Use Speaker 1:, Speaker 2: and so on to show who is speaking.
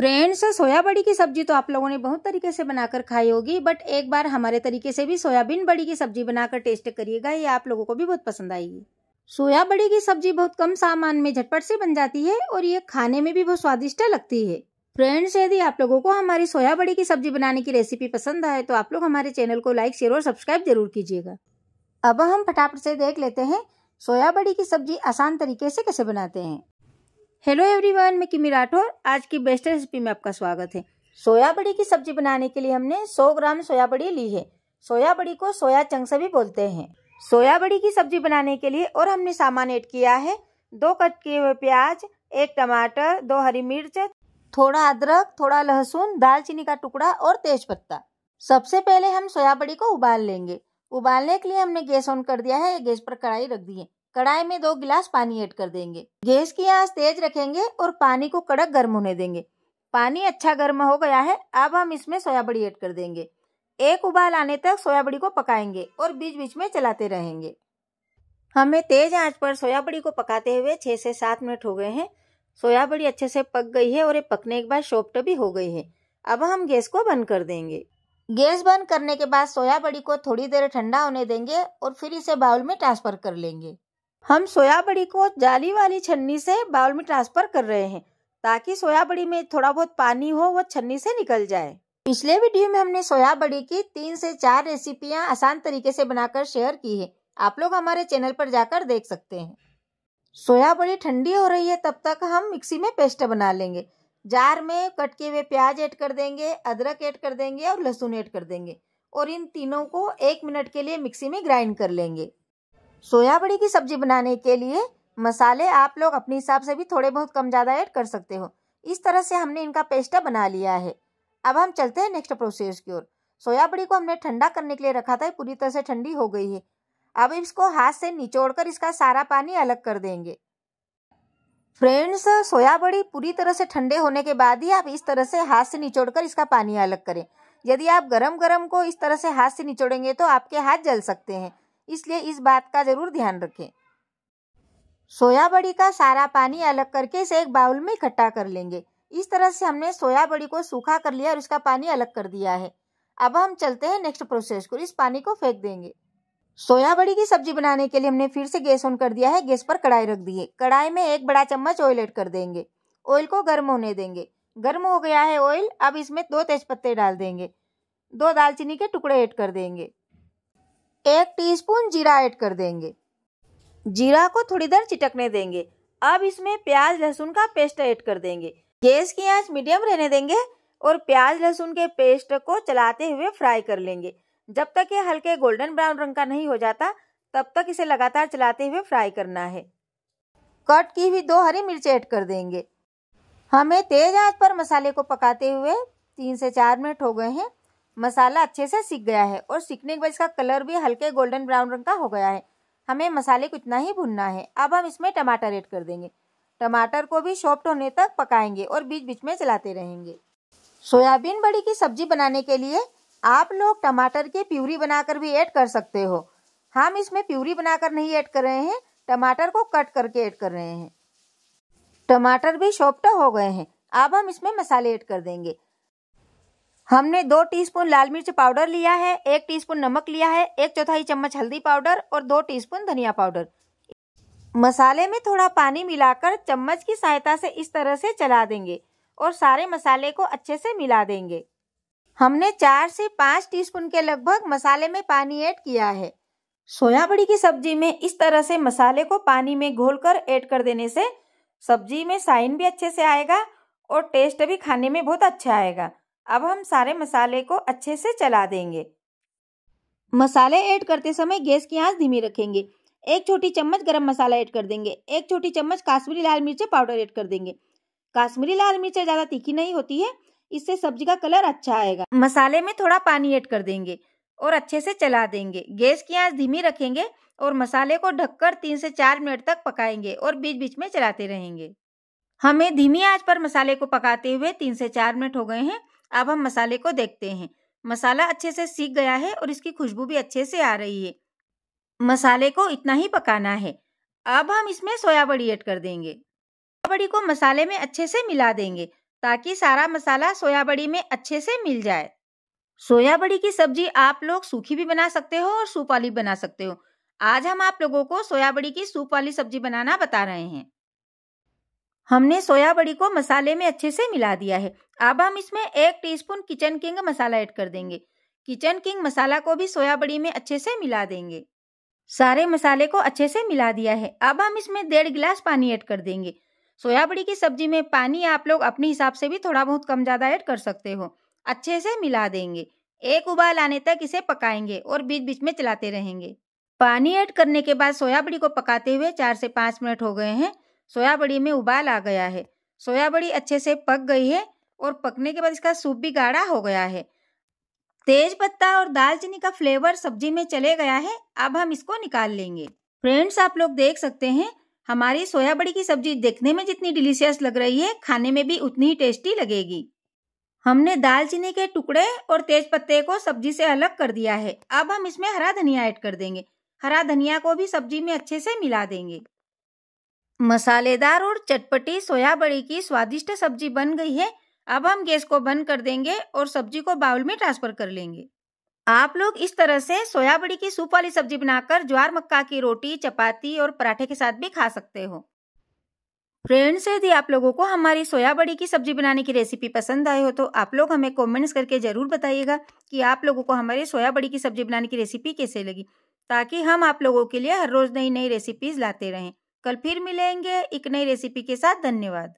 Speaker 1: friends सोया बड़ी की सब्जी तो आप लोगों ने बहुत तरीके से बनाकर खाई होगी बट एक बार हमारे तरीके से भी सोयाबीन बड़ी की सब्जी बनाकर टेस्ट करिएगा ये आप लोगों को भी बहुत पसंद आएगी सोया बड़ी की सब्जी बहुत कम सामान में झटपट से बन जाती है और ये खाने में भी बहुत स्वादिष्ट लगती है फ्रेंड्स यदि आप लोगों को हमारी सोया बड़ी की सब्जी बनाने की रेसिपी पसंद आए तो आप लोग हमारे चैनल को लाइक शेयर और सब्सक्राइब जरूर कीजिएगा अब हम फटाफट से देख लेते हैं सोया बड़ी की सब्जी आसान तरीके से कैसे बनाते हैं हेलो एवरीवन मैं किमी राठौर आज की बेस्ट रेसिपी में आपका स्वागत है सोया बड़ी की सब्जी बनाने के लिए हमने 100 ग्राम सोया बड़ी ली है सोया बड़ी को सोया चंक्स भी बोलते हैं सोया बड़ी की सब्जी बनाने के लिए और हमने सामान ऐड किया है दो कट किए हुए प्याज एक टमाटर दो हरी मिर्च थोड़ा अदरक थोड़ा लहसुन दालचीनी का टुकड़ा और तेज पत्ता सबसे पहले हम सोया बड़ी को उबाल लेंगे उबालने के लिए हमने गैस ऑन कर दिया है गैस पर कढ़ाई रख दी है कढ़ाई में दो गिलास पानी ऐड कर देंगे गैस की आंच तेज रखेंगे और पानी को कड़क गर्म होने देंगे पानी अच्छा गर्म हो गया है अब हम इसमें सोयाबड़ी ऐड कर देंगे एक उबाल आने तक सोयाबड़ी को पकाएंगे और बीच बीच में चलाते रहेंगे हमें तेज आंच पर सोयाबड़ी को पकाते हुए छह से सात मिनट हो गए हैं सोयाबड़ी अच्छे से पक गई है और ये पकने के बाद सॉफ्ट भी हो गई है अब हम गैस को बंद कर देंगे गैस बंद करने के बाद सोयाबड़ी को थोड़ी देर ठंडा होने देंगे और फिर इसे बाउल में ट्रांसफर कर लेंगे हम सोया बड़ी को जाली वाली छन्नी से बाउल में ट्रांसफर कर रहे हैं ताकि सोया बड़ी में थोड़ा बहुत पानी हो वो छन्नी से निकल जाए पिछले वीडियो में हमने सोया बड़ी की तीन से चार रेसिपियां आसान तरीके से बनाकर शेयर की है आप लोग हमारे चैनल पर जाकर देख सकते हैं सोया बड़ी ठंडी हो रही है तब तक हम मिक्सी में पेस्ट बना लेंगे जार में कट किए हुए प्याज ऐड कर देंगे अदरक ऐड कर देंगे और लहसुन ऐड कर देंगे और इन तीनों को एक मिनट के लिए मिक्सी में ग्राइंड कर लेंगे सोया बड़ी की सब्जी बनाने के लिए मसाले आप लोग अपने हिसाब से भी थोड़े बहुत कम ज़्यादा ऐड कर सकते हो इस तरह से हमने इनका पेस्टा बना लिया है अब हम चलते हैं नेक्स्ट प्रोसेस की ओर सोया बड़ी को हमने ठंडा करने के लिए रखा था पूरी तरह से ठंडी हो गई है अब इसको हाथ से निचोड़कर इसका सारा पानी अलग कर देंगे फ्रेंड्स सोया बड़ी पूरी तरह से ठंडे होने के बाद ही आप इस तरह से हाथ से निचोड़कर इसका पानी अलग करें यदि आप गरम गरम को इस तरह से हाथ से निचोड़ेंगे तो आपके हाथ जल सकते हैं इसलिए इस बात का ज़रूर ध्यान रखें सोया बड़ी का सारा पानी अलग करके इसे एक बाउल में इकट्ठा कर लेंगे इस तरह से हमने सोया बड़ी को सूखा कर लिया और इसका पानी अलग कर दिया है अब हम चलते हैं नेक्स्ट प्रोसेस को इस पानी को फेंक देंगे सोया बड़ी की सब्जी बनाने के लिए हमने फिर से गैस ऑन कर दिया है गैस पर कढ़ाई रख दी है कढ़ाई में एक बड़ा चम्मच ऑयल एड कर देंगे ऑयल को गर्म होने देंगे गर्म हो गया है ऑयल अब इसमें दो तेज पत्ते डाल देंगे दो दालचीनी के टुकड़े ऐड कर देंगे एक टीस्पून जीरा ऐड कर देंगे जीरा को थोड़ी देर चिटकने देंगे अब इसमें प्याज लहसुन का पेस्ट ऐड कर देंगे गैस की आंच मीडियम रहने देंगे और प्याज लहसुन के पेस्ट को चलाते हुए फ्राई कर लेंगे जब तक ये हल्के गोल्डन ब्राउन रंग का नहीं हो जाता तब तक इसे लगातार चलाते हुए फ्राई करना है कट की हुई दो हरी मिर्च ऐड कर देंगे हमें तेज आंच पर मसाले को पकाते हुए तीन से चार मिनट हो गए हैं मसाला अच्छे से सीख गया है और सीखने के बाद इसका कलर भी हल्के गोल्डन ब्राउन रंग का हो गया है हमें मसाले को इतना ही भुनना है अब हम इसमें टमाटर ऐड कर देंगे टमाटर को भी सॉफ्ट होने तक पकाएंगे और बीच बीच में चलाते रहेंगे सोयाबीन बड़ी की सब्जी बनाने के लिए आप लोग टमाटर की प्यूरी बनाकर भी ऐड कर सकते हो हम इसमें प्यूरी बनाकर नहीं ऐड कर रहे हैं टमाटर को कट करके ऐड कर रहे हैं टमाटर भी सॉफ्ट हो गए हैं अब हम इसमें मसाले ऐड कर देंगे हमने दो टीस्पून लाल मिर्च पाउडर लिया है एक टीस्पून नमक लिया है एक चौथाई चम्मच हल्दी पाउडर और दो टीस्पून धनिया पाउडर मसाले में थोड़ा पानी मिलाकर चम्मच की सहायता से इस तरह से चला देंगे और सारे मसाले को अच्छे से मिला देंगे हमने चार से पाँच टीस्पून के लगभग मसाले में पानी ऐड किया है सोया बड़ी की सब्जी में इस तरह से मसाले को पानी में कर ऐड कर देने से सब्जी में साइन भी अच्छे से आएगा और टेस्ट भी खाने में बहुत अच्छा आएगा अब हम सारे मसाले को अच्छे से चला देंगे मसाले ऐड करते समय गैस की आंच धीमी रखेंगे एक छोटी चम्मच गरम मसाला ऐड कर देंगे एक छोटी चम्मच काश्मीरी लाल मिर्च पाउडर ऐड कर देंगे काश्मीरी लाल मिर्च ज़्यादा तीखी नहीं होती है इससे सब्जी का कलर अच्छा आएगा मसाले में थोड़ा पानी ऐड कर देंगे और अच्छे से चला देंगे गैस की आंच धीमी रखेंगे और मसाले को ढककर तीन से चार मिनट तक पकाएंगे और बीच बीच में चलाते रहेंगे हमें धीमी आंच पर मसाले को पकाते हुए तीन से चार मिनट हो गए हैं अब हम मसाले को देखते हैं मसाला अच्छे से सीख गया है और इसकी खुशबू भी अच्छे से आ रही है मसाले को इतना ही पकाना है अब हम इसमें सोया बड़ी ऐड कर देंगे सोया बड़ी को मसाले में अच्छे से मिला देंगे ताकि सारा मसाला सोया बड़ी में अच्छे से मिल जाए सोया बड़ी की सब्जी आप लोग सूखी भी बना सकते हो और सूप वाली बना सकते हो आज हम आप लोगों को सोया बड़ी की सूप वाली सब्जी बनाना बता रहे हैं हमने सोया बड़ी को मसाले में अच्छे से मिला दिया है अब हम इसमें एक teaspoon Kitchen King masala add कर देंगे किचन किंग मसाला को भी सोया बड़ी में अच्छे से मिला देंगे सारे मसाले को अच्छे से मिला दिया है अब हम इसमें डेढ़ गिलास पानी ऐड कर देंगे सोया बड़ी की सब्जी में पानी आप लोग अपने हिसाब से भी थोड़ा बहुत कम ज़्यादा ऐड कर सकते हो अच्छे से मिला देंगे एक उबाल आने तक इसे पकाएंगे और बीच बीच में चलाते रहेंगे पानी ऐड करने के बाद सोया बड़ी को पकाते हुए चार से पांच मिनट हो गए हैं सोयाबड़ी में उबाल आ गया है सोयाबड़ी अच्छे से पक गई है और पकने के बाद इसका सूप भी गाढ़ा हो गया है तेज पत्ता और दालचीनी का फ्लेवर सब्जी में चले गया है अब हम इसको निकाल लेंगे फ्रेंड्स आप लोग देख सकते हैं हमारी सोयाबड़ी की सब्जी देखने में जितनी डिलीशियस लग रही है खाने में भी उतनी ही टेस्टी लगेगी हमने दालचीनी के टुकड़े और तेज पत्ते को सब्जी से अलग कर दिया है अब हम इसमें हरा धनिया ऐड कर देंगे हरा धनिया को भी सब्जी में अच्छे से मिला देंगे मसालेदार और चटपटी सोया बड़ी की स्वादिष्ट सब्जी बन गई है अब हम गैस को बंद कर देंगे और सब्जी को बाउल में ट्रांसफर कर लेंगे आप लोग इस तरह से सोया बड़ी की सूप वाली सब्जी बनाकर ज्वार मक्का की रोटी चपाती और पराठे के साथ भी खा सकते हो फ्रेंड्स यदि आप लोगों को हमारी सोया बड़ी की सब्जी बनाने की रेसिपी पसंद आई हो तो आप लोग हमें कमेंट्स करके ज़रूर बताइएगा कि आप लोगों को हमारी सोया बड़ी की सब्जी बनाने की रेसिपी कैसे लगी ताकि हम आप लोगों के लिए हर रोज़ नई नई रेसिपीज़ लाते रहें कल फिर मिलेंगे एक नई रेसिपी के साथ धन्यवाद